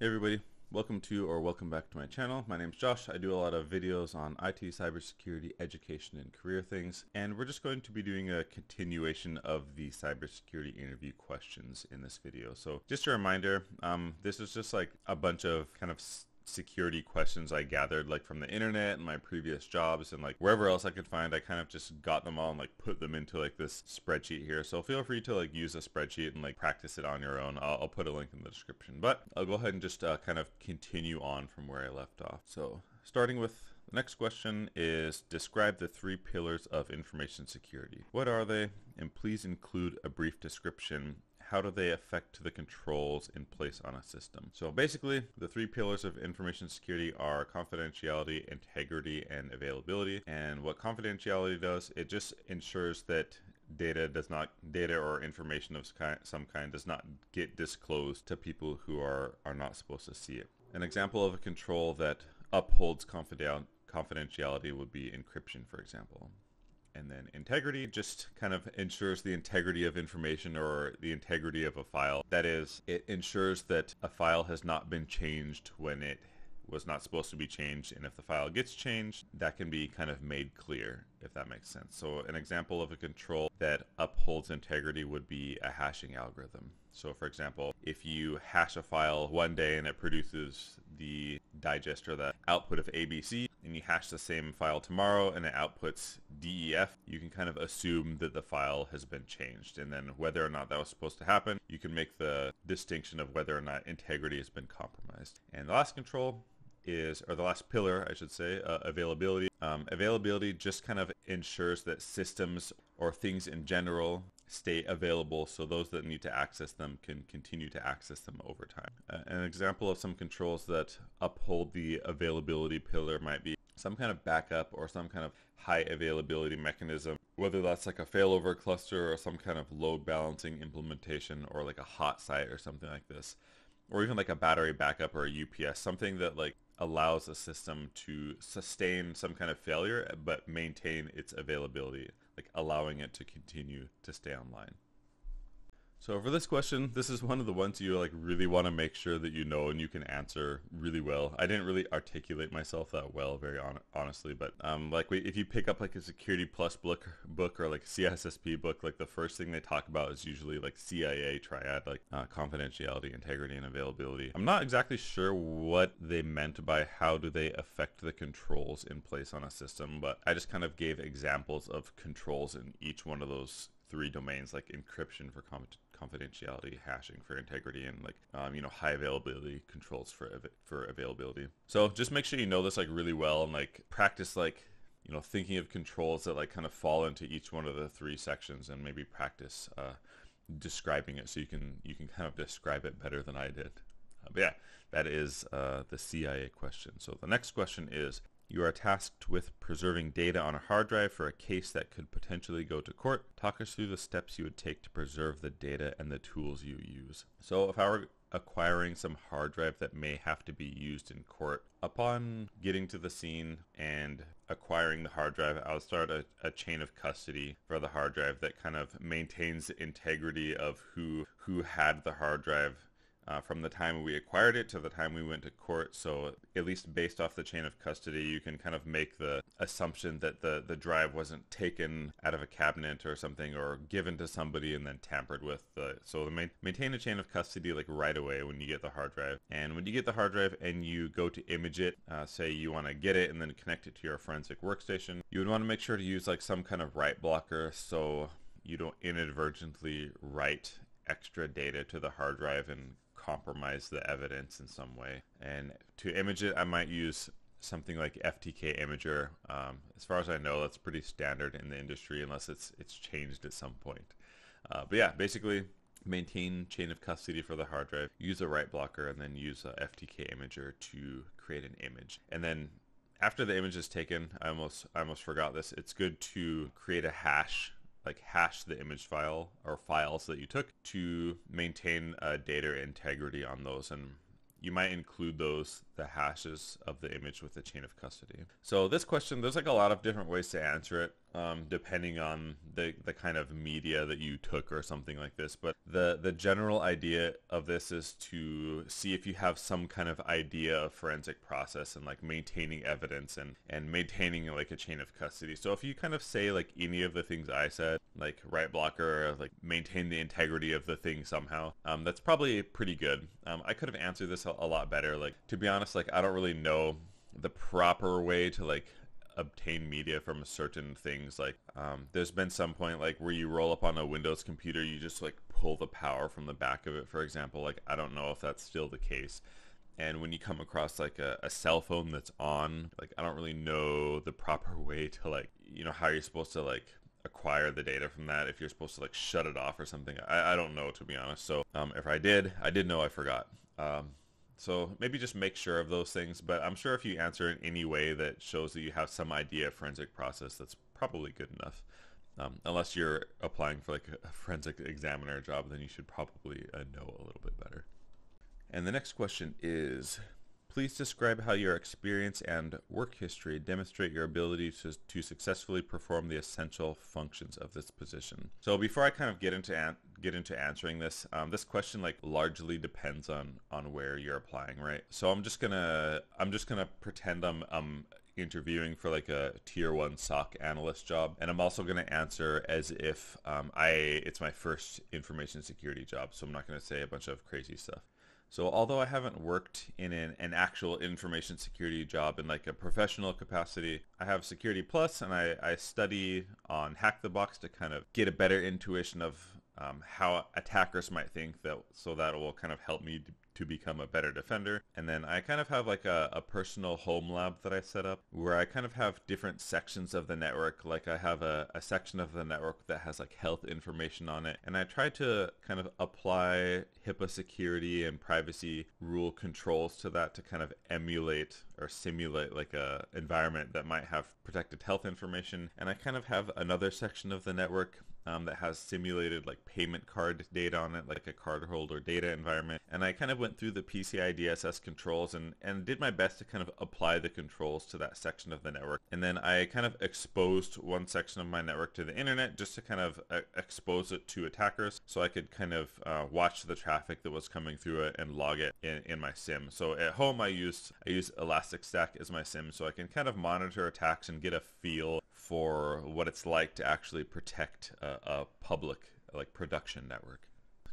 Hey everybody, welcome to or welcome back to my channel. My name is Josh. I do a lot of videos on IT, cybersecurity, education, and career things. And we're just going to be doing a continuation of the cybersecurity interview questions in this video. So just a reminder, um, this is just like a bunch of kind of security questions I gathered like from the internet and my previous jobs and like wherever else I could find I kind of just got them all and like put them into like this spreadsheet here so feel free to like use a spreadsheet and like practice it on your own I'll, I'll put a link in the description but I'll go ahead and just uh, kind of continue on from where I left off so starting with the next question is describe the three pillars of information security. What are they? And please include a brief description how do they affect the controls in place on a system? So basically, the three pillars of information security are confidentiality, integrity, and availability. And what confidentiality does, it just ensures that data does not data or information of some kind does not get disclosed to people who are are not supposed to see it. An example of a control that upholds confidentiality would be encryption, for example and then integrity just kind of ensures the integrity of information or the integrity of a file. That is, it ensures that a file has not been changed when it was not supposed to be changed. And if the file gets changed, that can be kind of made clear, if that makes sense. So an example of a control that upholds integrity would be a hashing algorithm. So for example, if you hash a file one day and it produces the digest or the output of ABC and you hash the same file tomorrow and it outputs DEF, you can kind of assume that the file has been changed. And then whether or not that was supposed to happen, you can make the distinction of whether or not integrity has been compromised. And the last control is, or the last pillar, I should say, uh, availability. Um, availability just kind of ensures that systems or things in general stay available so those that need to access them can continue to access them over time. Uh, an example of some controls that uphold the availability pillar might be some kind of backup or some kind of high availability mechanism, whether that's like a failover cluster or some kind of load balancing implementation or like a hot site or something like this, or even like a battery backup or a UPS, something that like allows a system to sustain some kind of failure but maintain its availability like allowing it to continue to stay online. So for this question, this is one of the ones you like really want to make sure that you know and you can answer really well. I didn't really articulate myself that well, very on- honestly, but um, like we, if you pick up like a Security Plus book, book or like CSSP book, like the first thing they talk about is usually like CIA triad, like uh, confidentiality, integrity, and availability. I'm not exactly sure what they meant by how do they affect the controls in place on a system, but I just kind of gave examples of controls in each one of those three domains, like encryption for confidentiality confidentiality, hashing for integrity, and like um, you know high availability controls for av- for availability. So just make sure you know this like really well and like practice like you know thinking of controls that like kind of fall into each one of the three sections and maybe practice uh, describing it so you can you can kind of describe it better than I did. Uh, but yeah, that is uh, the CIA question. So the next question is you are tasked with preserving data on a hard drive for a case that could potentially go to court. Talk us through the steps you would take to preserve the data and the tools you use. So if I were acquiring some hard drive that may have to be used in court. Upon getting to the scene and acquiring the hard drive, I'll start a, a, chain of custody for the hard drive that kind of maintains the integrity of who who had the hard drive uh, from the time we acquired it to the time we went to court. So at least based off the chain of custody, you can kind of make the assumption that the, the drive wasn't taken out of a cabinet or something or given to somebody and then tampered with. The, so maintain a chain of custody like right away when you get the hard drive. And when you get the hard drive and you go to image it, uh, say you want to get it and then connect it to your forensic workstation, you would want to make sure to use like some kind of write blocker so you don't inadvertently write extra data to the hard drive and compromise the evidence in some way. And to image it, I might use something like FTK Imager. Um, as far as I know, that's pretty standard in the industry unless it's it's changed at some point. Uh, but yeah, basically maintain chain of custody for the hard drive, use a write blocker, and then use a FTK Imager to create an image. And then after the image is taken, I almost I almost forgot this. It's good to create a hash like hash the image file or files that you took to maintain uh, data integrity on those and you might include those the hashes of the image with the chain of custody so this question there's like a lot of different ways to answer it um, depending on the, the kind of media that you took or something like this. But the, the general idea of this is to see if you have some kind of idea of forensic process and like maintaining evidence and, and maintaining like a chain of custody. So if you kind of say like any of the things I said, like right blocker, like maintain the integrity of the thing somehow, um, that's probably pretty good. Um, I could have answered this a, a lot better. Like to be honest, like I don't really know the proper way to like obtain media from certain things. Like um, there's been some point like where you roll up on a Windows computer, you just like pull the power from the back of it, for example. Like I don't know if that's still the case. And when you come across like a, a cell phone that's on, like I don't really know the proper way to like, you know, how you're supposed to like acquire the data from that if you're supposed to like shut it off or something I, I don't know to be honest so um, if i did i did know i forgot um, so maybe just make sure of those things. But I'm sure if you answer in any way that shows that you have some idea of forensic process, that's probably good enough. Um, unless you're applying for like a forensic examiner job, then you should probably uh, know a little bit better. And the next question is, please describe how your experience and work history demonstrate your ability to, to successfully perform the essential functions of this position. So before I kind of get into an- get into answering this. Um, this question like largely depends on on where you're applying, right? So I'm just gonna I'm just gonna pretend I'm um interviewing for like a tier one SOC analyst job, and I'm also going to answer as if um, I it's my first information security job, so I'm not going to say a bunch of crazy stuff. So although I haven't worked in an, an, actual information security job in like a professional capacity, I have Security Plus and I, I study on Hack the Box to kind of get a better intuition of um, how attackers might think that so that will kind of help me to become a better defender and then i kind of have like a, a personal home lab that i set up where i kind of have different sections of the network like i have a, a section of the network that has like health information on it and i try to kind of apply hipaa security and privacy rule controls to that to kind of emulate or simulate like a environment that might have protected health information and i kind of have another section of the network um, that has simulated like payment card data on it, like a cardholder data environment. And I kind of went through the PCI DSS controls and, and did my best to kind of apply the controls to that section of the network. And then I kind of exposed one section of my network to the internet just to kind of uh, expose it to attackers so I could kind of uh, watch the traffic that was coming through it and log it in, in my sim. So at home I use I used Elasticstack as my sim so I can kind of monitor attacks and get a feel for what it's like to actually protect uh, a public like production network.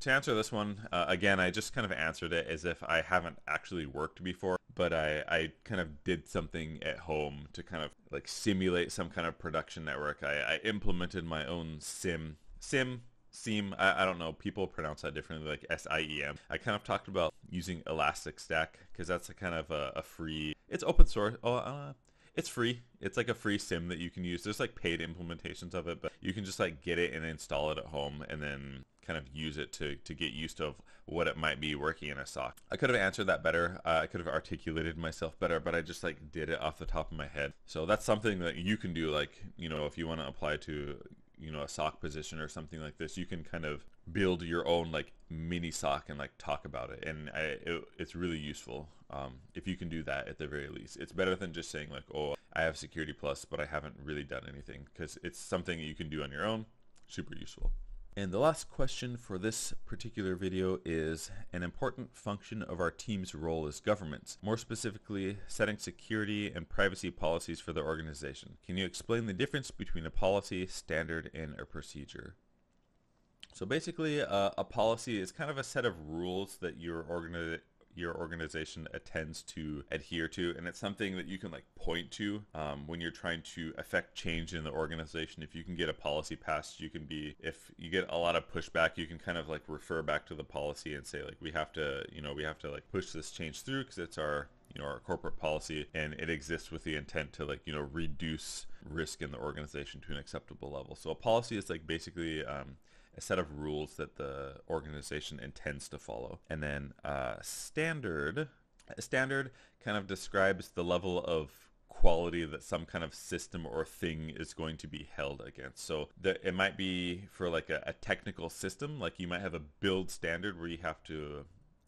To answer this one, uh, again, I just kind of answered it as if I haven't actually worked before, but I, I kind of did something at home to kind of like simulate some kind of production network. I, I implemented my own sim. Sim, seem I, I, don't know people pronounce that differently like s-i-e-m i kind of talked about using elastic stack because that's a kind of a, a, free it's open source oh, uh, it's free. It's like a free sim that you can use. There's like paid implementations of it, but you can just like get it and install it at home and then kind of use it to, to get used to what it might be working in a sock. I could have answered that better. Uh, I could have articulated myself better, but I just like did it off the top of my head. So that's something that you can do. Like, you know, if you want to apply to, you know, a sock position or something like this, you can kind of build your own like mini sock and like talk about it. And I, it, it's really useful. Um, if you can do that at the very least, it's better than just saying like, oh, I have Security Plus, but I haven't really done anything because it's something you can do on your own. Super useful. And the last question for this particular video is an important function of our team's role as governments, more specifically setting security and privacy policies for the organization. Can you explain the difference between a policy, standard, and a procedure? So basically, uh, a policy is kind of a set of rules that your organi your organization attends to adhere to and it's something that you can like point to um, when you're trying to affect change in the organization if you can get a policy passed you can be if you get a lot of pushback you can kind of like refer back to the policy and say like we have to you know we have to like push this change through because it's our you know our corporate policy and it exists with the intent to like you know reduce risk in the organization to an acceptable level so a policy is like basically um, a set of rules that the organization intends to follow. And then uh, standard standard kind of describes the level of quality that some kind of system or thing is going to be held against. So it might be for like a, a, technical system, like you might have a build standard where you have to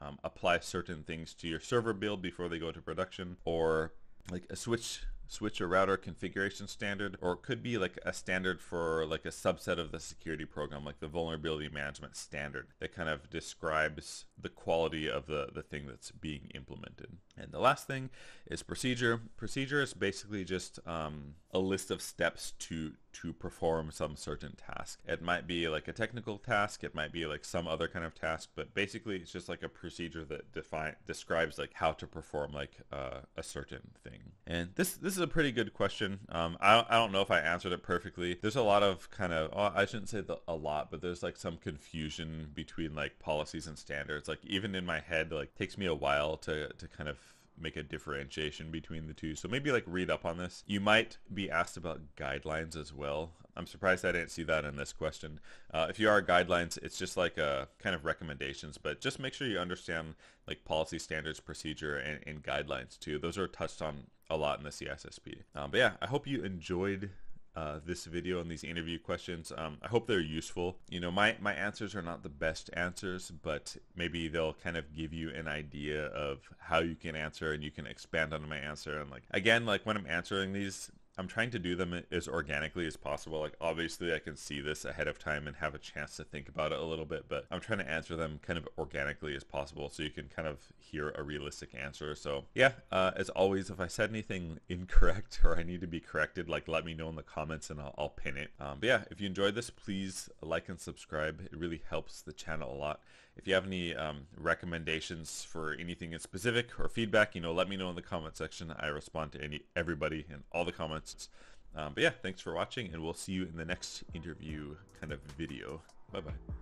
um, apply certain things to your server build before they go to production, or like a switch switch or router configuration standard, or it could be like a standard for like a subset of the security program, like the vulnerability management standard that kind of describes the quality of the, the thing that's being implemented. And the last thing is procedure. Procedure is basically just um, a list of steps to to perform some certain task. It might be like a technical task, it might be like some other kind of task, but basically it's just like a procedure that define describes like how to perform like uh, a certain thing. And this this is a pretty good question. Um, I, I don't know if I answered it perfectly. There's a lot of kind of, oh, I shouldn't say the, a lot, but there's like some confusion between like policies and standards. Like even in my head, like takes me a while to, to kind of make a differentiation between the two. So maybe like read up on this. You might be asked about guidelines as well. I'm surprised I didn't see that in this question. Uh, if you are guidelines, it's just like a kind of recommendations, but just make sure you understand like policy standards, procedure, and, and guidelines too. Those are touched on a lot in the CSSP. Um, but yeah, I hope you enjoyed uh, this video and these interview questions. Um, I hope they're useful. You know, my, my answers are not the best answers, but maybe they'll kind of give you an idea of how you can answer and you can expand on my answer. And like, again, like when I'm answering these, I'm trying to do them as organically as possible. Like obviously I can see this ahead of time and have a chance to think about it a little bit, but I'm trying to answer them kind of organically as possible so you can kind of hear a realistic answer. So yeah, uh, as always, if I said anything incorrect or I need to be corrected, like let me know in the comments and I'll, I'll pin it. Um, but yeah, if you enjoyed this, please like and subscribe. It really helps the channel a lot. If you have any um, recommendations for anything in specific or feedback, you know, let me know in the comment section. I respond to any everybody and all the comments. Um, but yeah, thanks for watching, and we'll see you in the next interview kind of video. Bye bye.